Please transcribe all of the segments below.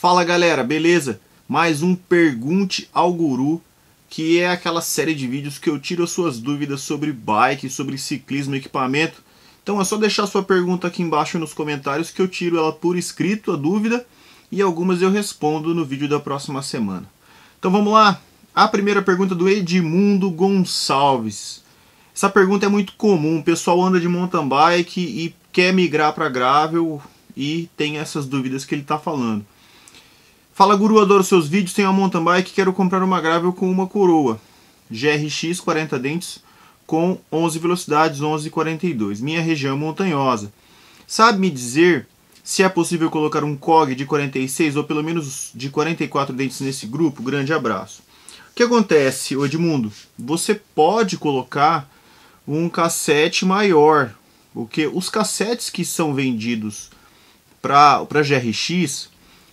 Fala galera, beleza? Mais um Pergunte ao Guru, que é aquela série de vídeos que eu tiro as suas dúvidas sobre bike, sobre ciclismo, equipamento. Então é só deixar sua pergunta aqui embaixo nos comentários que eu tiro ela por escrito, a dúvida, e algumas eu respondo no vídeo da próxima semana. Então vamos lá! A primeira pergunta do Edmundo Gonçalves. Essa pergunta é muito comum, o pessoal anda de mountain bike e quer migrar para gravel e tem essas dúvidas que ele está falando. Fala Guru, adoro seus vídeos, tenho uma mountain bike, quero comprar uma gravel com uma coroa. GRX 40 dentes com 11 velocidades, 11,42. Minha região é montanhosa. Sabe me dizer se é possível colocar um COG de 46 ou pelo menos de 44 dentes nesse grupo? Grande abraço. O que acontece, Edmundo? Você pode colocar um cassete maior, porque os cassetes que são vendidos para GRX,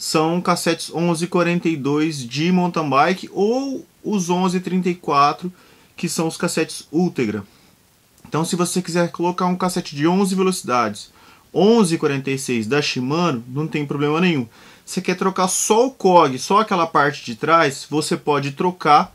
são cassetes 1142 de mountain bike ou os 1134 que são os cassetes Ultegra. Então se você quiser colocar um cassete de 11 velocidades, 1146 da Shimano, não tem problema nenhum. Você quer trocar só o cog, só aquela parte de trás, você pode trocar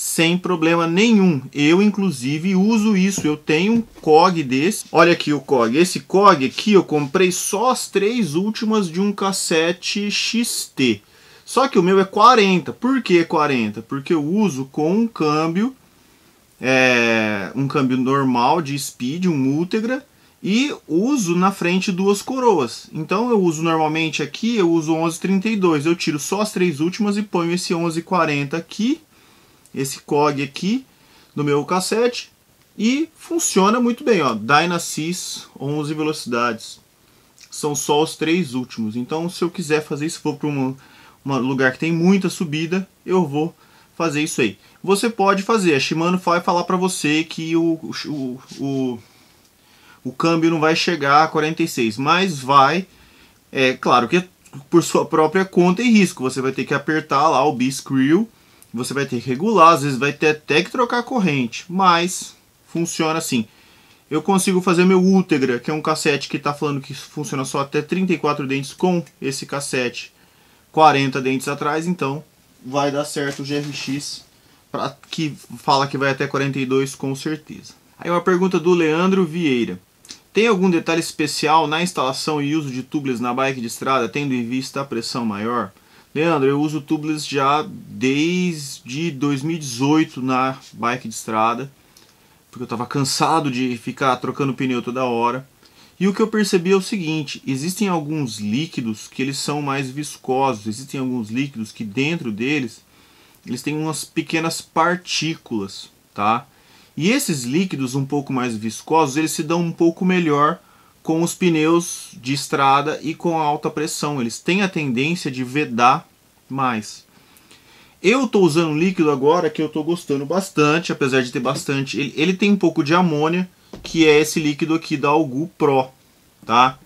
sem problema nenhum. Eu, inclusive, uso isso. Eu tenho um COG desse. Olha aqui o COG. Esse COG aqui eu comprei só as três últimas de um cassete XT. Só que o meu é 40. Por que 40? Porque eu uso com um câmbio, é, um câmbio normal de speed, um Ultegra, e uso na frente duas coroas. Então eu uso normalmente aqui, eu uso 1132. Eu tiro só as três últimas e ponho esse 1140 aqui esse COG aqui do meu cassete e funciona muito bem, ó, Dynasys 11 velocidades. São só os três últimos. Então, se eu quiser fazer isso, for para um lugar que tem muita subida, eu vou fazer isso aí. Você pode fazer, a Shimano vai falar para você que o, o, o, o, câmbio não vai chegar a 46, mas vai, é claro que é por sua própria conta e risco. Você vai ter que apertar lá o B-Screw você vai ter que regular, às vezes vai ter até que trocar a corrente, mas funciona assim. Eu consigo fazer meu Ultegra, que é um cassete que está falando que funciona só até 34 dentes com esse cassete 40 dentes atrás, então vai dar certo o GRX pra, que fala que vai até 42 com certeza. Aí uma pergunta do Leandro Vieira. Tem algum detalhe especial na instalação e uso de tubos na bike de estrada, tendo em vista a pressão maior? Leandro, eu uso tubeless já desde 2018 na bike de estrada, porque eu estava cansado de ficar trocando pneu toda hora. E o que eu percebi é o seguinte, existem alguns líquidos que eles são mais viscosos, existem alguns líquidos que dentro deles eles têm umas pequenas partículas, tá? E esses líquidos um pouco mais viscosos, eles se dão um pouco melhor com os pneus de estrada e com a alta pressão. Eles têm a tendência de vedar mais. Eu estou usando um líquido agora que eu estou gostando bastante, apesar de ter bastante. Ele, ele, tem um pouco de amônia, que é esse líquido aqui da Algu Pro, tá?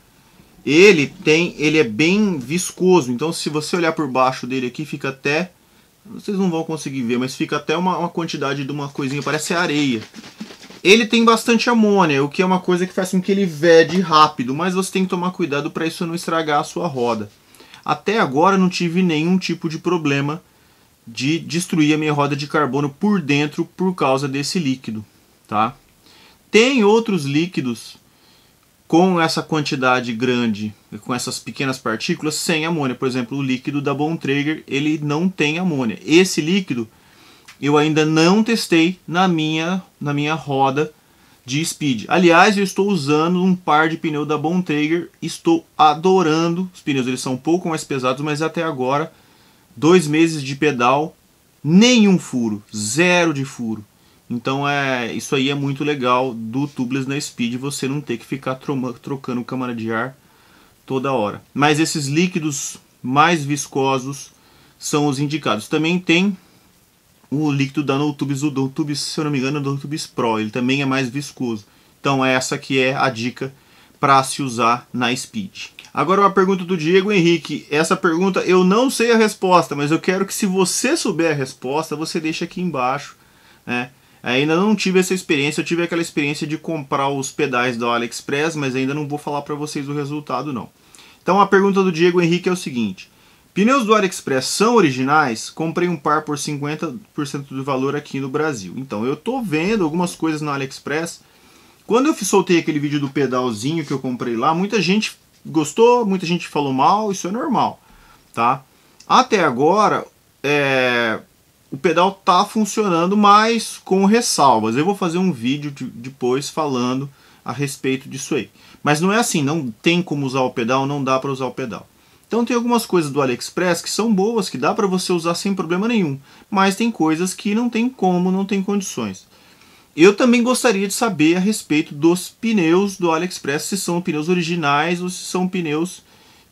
Ele tem, ele é bem viscoso, então se você olhar por baixo dele aqui, fica até vocês não vão conseguir ver, mas fica até uma, uma quantidade de uma coisinha, parece areia. Ele tem bastante amônia, o que é uma coisa que faz com que ele vede rápido, mas você tem que tomar cuidado para isso não estragar a sua roda. Até agora não tive nenhum tipo de problema de destruir a minha roda de carbono por dentro por causa desse líquido, tá? Tem outros líquidos com essa quantidade grande, com essas pequenas partículas sem amônia. Por exemplo, o líquido da Bontrager, ele não tem amônia. Esse líquido eu ainda não testei na minha, na minha roda de speed. Aliás, eu estou usando um par de pneu da Bontrager, estou adorando os pneus. Eles são um pouco mais pesados, mas até agora, dois meses de pedal, nenhum furo, zero de furo. Então é isso aí é muito legal do tubeless na speed, você não ter que ficar trocando câmara de ar toda hora. Mas esses líquidos mais viscosos são os indicados. Também tem o líquido da No o No se eu não me engano, é o No Pro, ele também é mais viscoso. Então essa que é a dica para se usar na Speed. Agora uma pergunta do Diego Henrique. Essa pergunta eu não sei a resposta, mas eu quero que se você souber a resposta, você deixe aqui embaixo, né? Ainda não tive essa experiência, eu tive aquela experiência de comprar os pedais da AliExpress, mas ainda não vou falar para vocês o resultado não. Então a pergunta do Diego Henrique é o seguinte: Pneus do AliExpress são originais? Comprei um par por 50% do valor aqui no Brasil. Então, eu tô vendo algumas coisas no AliExpress. Quando eu soltei aquele vídeo do pedalzinho que eu comprei lá, muita gente gostou, muita gente falou mal, isso é normal, tá? Até agora, é, o pedal tá funcionando, mas com ressalvas. Eu vou fazer um vídeo de, depois falando a respeito disso aí. Mas não é assim, não tem como usar o pedal, não dá para usar o pedal. Então tem algumas coisas do AliExpress que são boas, que dá para você usar sem problema nenhum, mas tem coisas que não tem como, não tem condições. Eu também gostaria de saber a respeito dos pneus do AliExpress, se são pneus originais ou se são pneus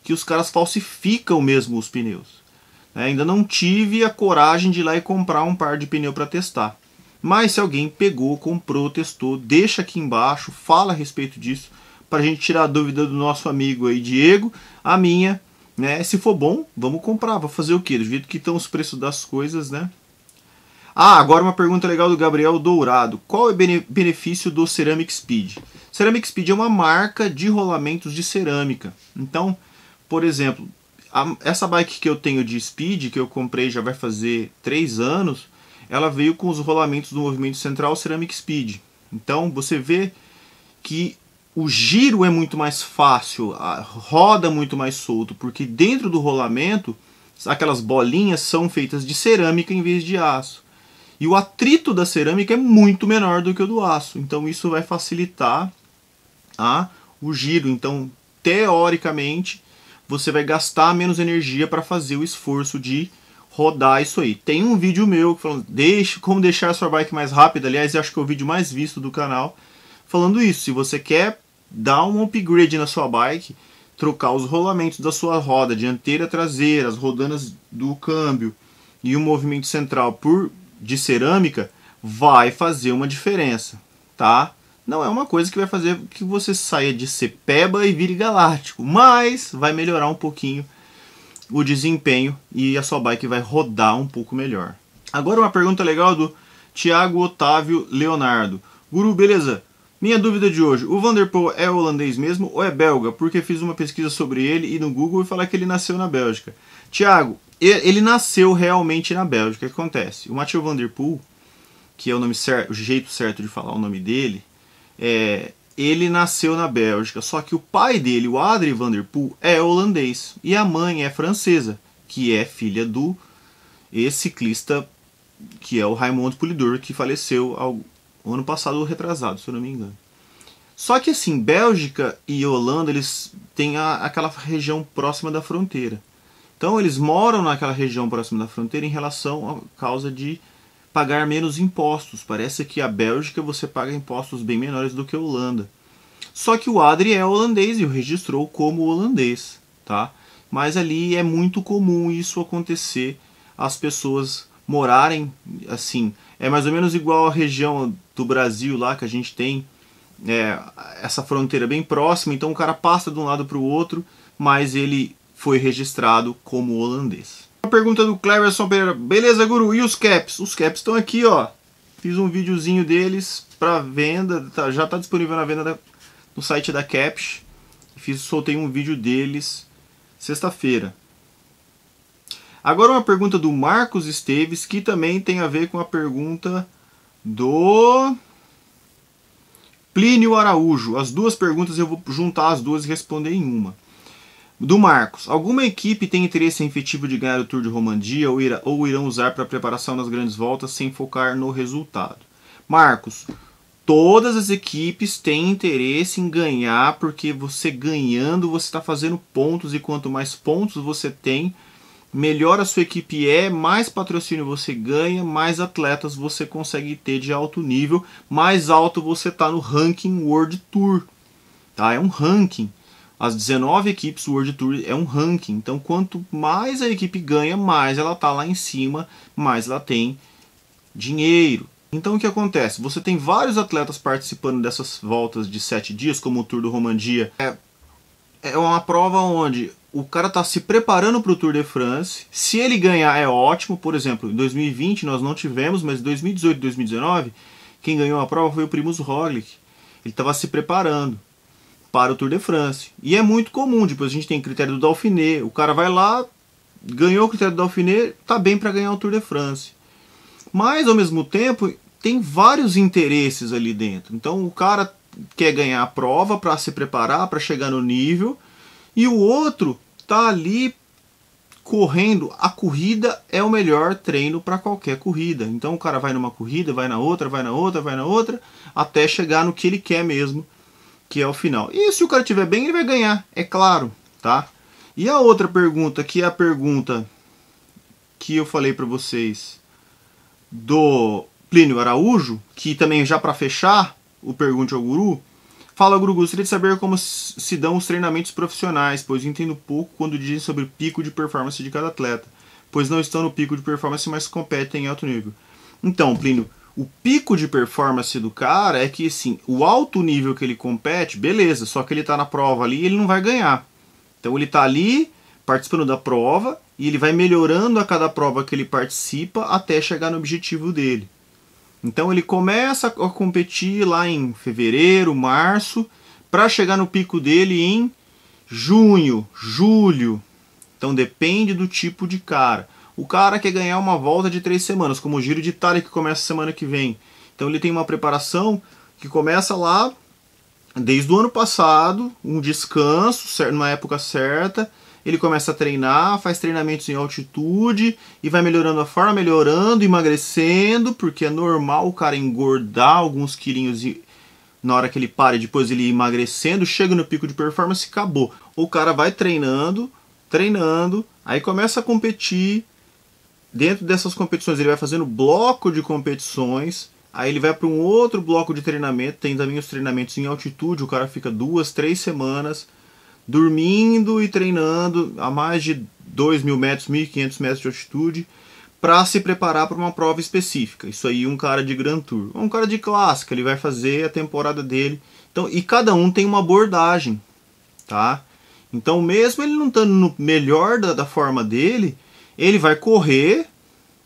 que os caras falsificam mesmo os pneus. É, ainda não tive a coragem de ir lá e comprar um par de pneu para testar. Mas se alguém pegou, comprou, testou, deixa aqui embaixo, fala a respeito disso, para a gente tirar a dúvida do nosso amigo aí, Diego, a minha né? Se for bom, vamos comprar. Vou fazer o quê? Do jeito que estão os preços das coisas, né? Ah, agora uma pergunta legal do Gabriel Dourado. Qual é o benefício do Ceramic Speed? Ceramic Speed é uma marca de rolamentos de cerâmica. Então, por exemplo, a, essa bike que eu tenho de Speed, que eu comprei já vai fazer 3 anos, ela veio com os rolamentos do movimento central Ceramic Speed. Então, você vê que o giro é muito mais fácil, roda é muito mais solto, porque dentro do rolamento aquelas bolinhas são feitas de cerâmica em vez de aço. E o atrito da cerâmica é muito menor do que o do aço, então isso vai facilitar a, tá, o giro. Então, teoricamente, você vai gastar menos energia para fazer o esforço de rodar isso aí. Tem um vídeo meu falando deixa como deixar a sua bike mais rápida, aliás, acho que é o vídeo mais visto do canal, falando isso. Se você quer dar um upgrade na sua bike, trocar os rolamentos da sua roda dianteira, traseira, as rodanas do câmbio e o movimento central por de cerâmica, vai fazer uma diferença, tá? Não é uma coisa que vai fazer que você saia de ser peba e vire galáctico, mas vai melhorar um pouquinho o desempenho e a sua bike vai rodar um pouco melhor. Agora uma pergunta legal do Tiago Otávio Leonardo. Guru, beleza? Minha dúvida de hoje: o Vanderpool é holandês mesmo ou é belga? Porque fiz uma pesquisa sobre ele e no Google e falar que ele nasceu na Bélgica. Tiago, ele nasceu realmente na Bélgica. O que acontece? O Mathieu Vanderpool, que é o nome certo, o jeito certo de falar o nome dele, é, ele nasceu na Bélgica. Só que o pai dele, o Adrie Vanderpool, é holandês e a mãe é francesa, que é filha do ex-ciclista que é o Raimond Polidor, que faleceu o ano passado ou retrasado, se eu não me engano. Só que assim, Bélgica e Holanda, eles têm a, aquela região próxima da fronteira. Então eles moram naquela região próxima da fronteira em relação à causa de pagar menos impostos. Parece que a Bélgica você paga impostos bem menores do que a Holanda. Só que o Adri é holandês e o registrou como holandês, tá? Mas ali é muito comum isso acontecer, as pessoas morarem assim, é mais ou menos igual à região do Brasil lá que a gente tem é, essa fronteira bem próxima, então o cara passa de um lado para o outro, mas ele foi registrado como holandês. Uma pergunta do Cleverson Pereira, beleza guru, e os caps? Os caps estão aqui ó, fiz um videozinho deles para venda, tá, já está disponível na venda da, no site da Caps, fiz, soltei um vídeo deles sexta-feira. Agora uma pergunta do Marcos Esteves, que também tem a ver com a pergunta do Plínio Araújo. As duas perguntas eu vou juntar as duas e responder em uma. Do Marcos, alguma equipe tem interesse efetivo de ganhar o Tour de Romandia ou, irá, ou irão usar para preparação nas grandes voltas sem focar no resultado? Marcos, todas as equipes têm interesse em ganhar porque você ganhando você está fazendo pontos e quanto mais pontos você tem, melhor a sua equipe é, mais patrocínio você ganha, mais atletas você consegue ter de alto nível, mais alto você está no ranking World Tour. Tá? É um ranking. As 19 equipes World Tour é um ranking. Então, quanto mais a equipe ganha, mais ela está lá em cima, mais ela tem dinheiro. Então o que acontece? Você tem vários atletas participando dessas voltas de sete dias, como o Tour do Romandia. É, é uma prova onde o cara está se preparando para o Tour de France. Se ele ganhar é ótimo, por exemplo, em 2020 nós não tivemos, mas 2018 2019 quem ganhou a prova foi o Primus Roglic. Ele estava se preparando para o Tour de France. E é muito comum, depois tipo, a gente tem critério do Dauphiné, o cara vai lá, ganhou o critério do Dauphiné, tá bem para ganhar o Tour de France. Mas ao mesmo tempo, tem vários interesses ali dentro. Então o cara quer ganhar a prova para se preparar, para chegar no nível, e o outro tá ali correndo. A corrida é o melhor treino para qualquer corrida. Então o cara vai numa corrida, vai na outra, vai na outra, vai na outra, até chegar no que ele quer mesmo, que é o final. E se o cara tiver bem, ele vai ganhar, é claro, tá? E a outra pergunta, que é a pergunta que eu falei para vocês do Plínio Araújo, que também já para fechar o Pergunte ao Guru, Fala, Guru, gostaria de saber como se dão os treinamentos profissionais, pois entendo pouco quando dizem sobre o pico de performance de cada atleta, pois não estão no pico de performance, mas competem em alto nível. Então, Plínio, o pico de performance do cara é que, assim, o alto nível que ele compete, beleza, só que ele está na prova ali e ele não vai ganhar. Então ele está ali participando da prova e ele vai melhorando a cada prova que ele participa até chegar no objetivo dele. Então ele começa a competir lá em fevereiro, março, para chegar no pico dele em junho, julho. Então depende do tipo de cara. O cara quer ganhar uma volta de três semanas, como o Giro de Itália que começa semana que vem. Então ele tem uma preparação que começa lá desde o ano passado, um descanso numa época certa, ele começa a treinar, faz treinamentos em altitude e vai melhorando a forma, melhorando, emagrecendo, porque é normal o cara engordar alguns quilinhos e na hora que ele para, depois ele emagrecendo, chega no pico de performance, e acabou. O cara vai treinando, treinando, aí começa a competir. Dentro dessas competições, ele vai fazendo bloco de competições. Aí ele vai para um outro bloco de treinamento, tem também os treinamentos em altitude, o cara fica duas, três semanas dormindo e treinando a mais de 2 mil metros, 1.500 metros de altitude, para se preparar para uma prova específica. Isso aí, um cara de Grand Tour. Um cara de clássica, ele vai fazer a temporada dele. Então, e cada um tem uma abordagem, tá? Então, mesmo ele não estando no melhor da, da forma dele, ele vai correr,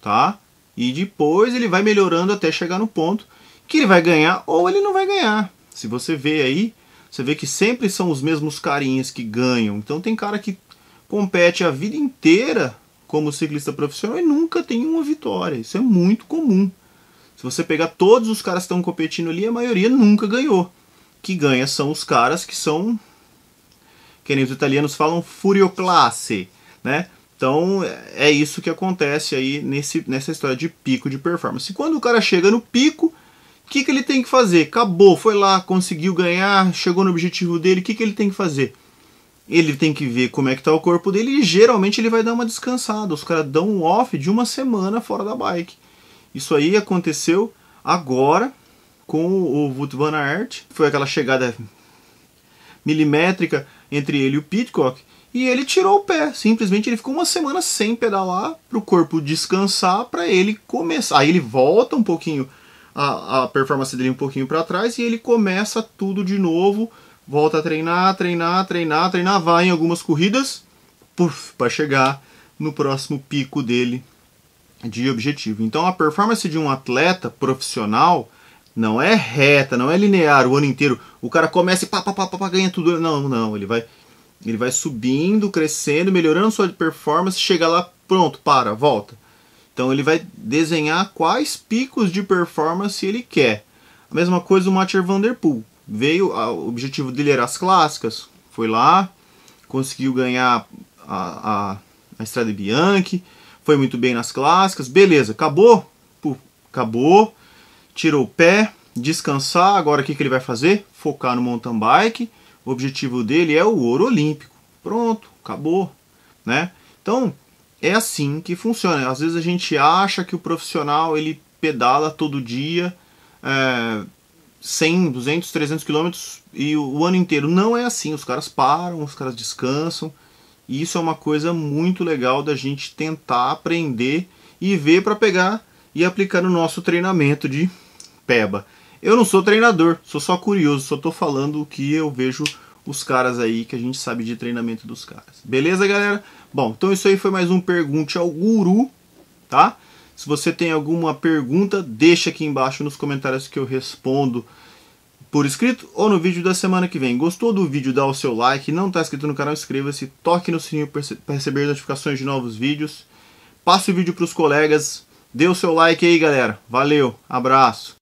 tá? E depois ele vai melhorando até chegar no ponto que ele vai ganhar ou ele não vai ganhar. Se você vê aí, você vê que sempre são os mesmos carinhas que ganham. Então tem cara que compete a vida inteira como ciclista profissional e nunca tem uma vitória. Isso é muito comum. Se você pegar todos os caras que estão competindo ali, a maioria nunca ganhou. Que ganha são os caras que são, que nem os italianos falam, classe né? Então é, é isso que acontece aí nesse, nessa história de pico de performance. Quando o cara chega no pico, o que, que ele tem que fazer? Acabou, foi lá, conseguiu ganhar, chegou no objetivo dele, o que, que ele tem que fazer? Ele tem que ver como é que tá o corpo dele e geralmente ele vai dar uma descansada. Os caras dão um off de uma semana fora da bike. Isso aí aconteceu agora com o Wout van Aert. Foi aquela chegada milimétrica entre ele e o Pitcock. E ele tirou o pé. Simplesmente ele ficou uma semana sem pedalar para o corpo descansar, para ele começar. Aí ele volta um pouquinho a, a performance dele um pouquinho para trás e ele começa tudo de novo, volta a treinar, treinar, treinar, treinar, vai em algumas corridas para chegar no próximo pico dele de objetivo. Então a performance de um atleta profissional não é reta, não é linear o ano inteiro. O cara começa e pá, pá, pá, pá, ganha tudo. Não, não, ele vai ele vai subindo, crescendo, melhorando sua performance, chega lá, pronto, para, volta. Então ele vai desenhar quais picos de performance ele quer. A mesma coisa o Mathieu Van Der Poel. Veio, o objetivo dele era as clássicas. Foi lá, conseguiu ganhar a, a, a Estrada Bianchi, foi muito bem nas clássicas. Beleza, acabou? acabou. Tirou o pé, descansar. Agora o que, que ele vai fazer? Focar no mountain bike. O objetivo dele é o ouro olímpico. Pronto, acabou. Né? Então, é assim que funciona. Às vezes a gente acha que o profissional ele pedala todo dia é, 100, 200, 300 quilômetros e o, o, ano inteiro. Não é assim. Os caras param, os caras descansam. E isso é uma coisa muito legal da gente tentar aprender e ver para pegar e aplicar no nosso treinamento de PEBA. Eu não sou treinador, sou só curioso, só estou falando o que eu vejo os caras aí que a gente sabe de treinamento dos caras. Beleza, galera? Bom, então isso aí foi mais um Pergunte ao Guru, tá? Se você tem alguma pergunta, deixa aqui embaixo nos comentários que eu respondo por escrito ou no vídeo da semana que vem. Gostou do vídeo? Dá o seu like. Não está inscrito no canal? Inscreva-se. Toque no sininho para receber notificações de novos vídeos. Passe o vídeo para os colegas. Dê o seu like aí, galera. Valeu. Abraço.